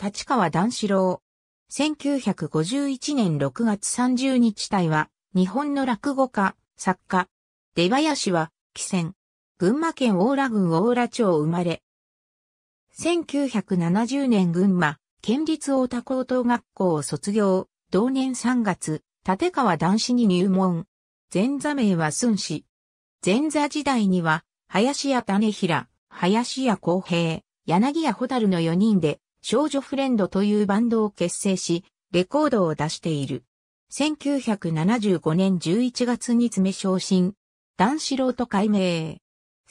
立川段四郎。1951年6月30日隊は、日本の落語家、作家。出林は、帰船。群馬県大良郡大良町生まれ。1970年群馬、県立大田高等学校を卒業。同年3月、立川男子に入門。前座名は寸氏。前座時代には、林家種平、林家公平、柳家蛍の4人で、少女フレンドというバンドを結成し、レコードを出している。1975年11月に詰め昇進。男子郎と改名。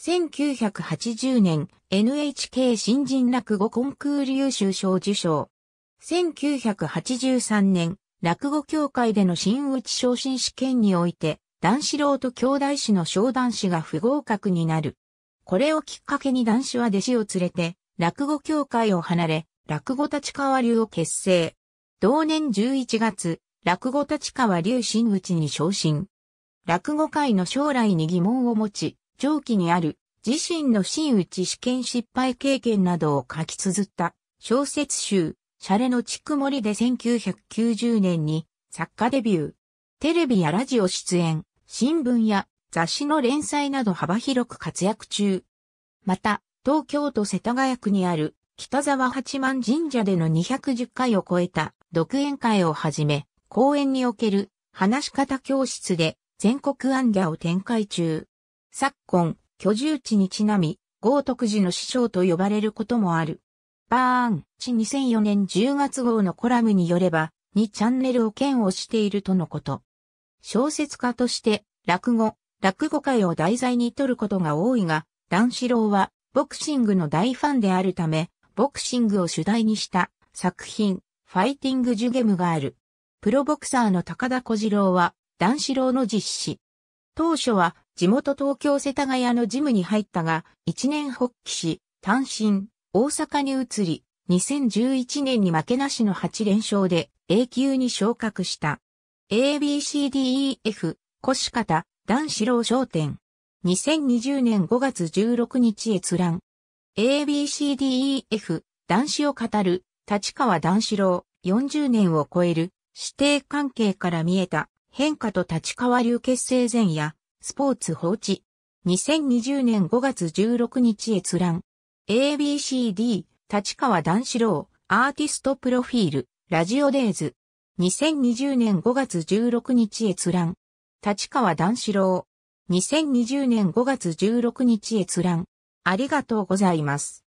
1980年 NHK 新人落語コンクール優秀賞受賞。1983年落語協会での新内昇進試験において、男子郎と兄弟子の小男子が不合格になる。これをきっかけに男子は弟子を連れて、落語協会を離れ、落語立川流を結成。同年11月、落語立川流真打に昇進。落語界の将来に疑問を持ち、上記にある自身の真打ち試験失敗経験などを書き綴った小説集、シャレのちくもりで1990年に作家デビュー。テレビやラジオ出演、新聞や雑誌の連載など幅広く活躍中。また、東京都世田谷区にある北沢八幡神社での210回を超えた独演会をはじめ、公演における話し方教室で全国アンギャを展開中。昨今、居住地にちなみ、豪徳寺の師匠と呼ばれることもある。バーン、地2004年10月号のコラムによれば、2チャンネルを兼をしているとのこと。小説家として、落語、落語会を題材に取ることが多いが、段四郎は、ボクシングの大ファンであるため、ボクシングを主題にした作品、ファイティング・ジュゲムがある。プロボクサーの高田小次郎は、男子郎の実施。当初は、地元東京世田谷のジムに入ったが、一年発起し、単身、大阪に移り、2011年に負けなしの8連勝で A 級に昇格した。ABCDEF、腰方、男子郎商店。2020年5月16日閲覧。ABCDEF 男子を語る立川男子郎40年を超える指定関係から見えた変化と立川流結成前夜スポーツ放置2020年5月16日閲覧 ABCD 立川男子郎アーティストプロフィールラジオデイズ2020年5月16日閲覧立川男子郎2020年5月16日閲覧ありがとうございます。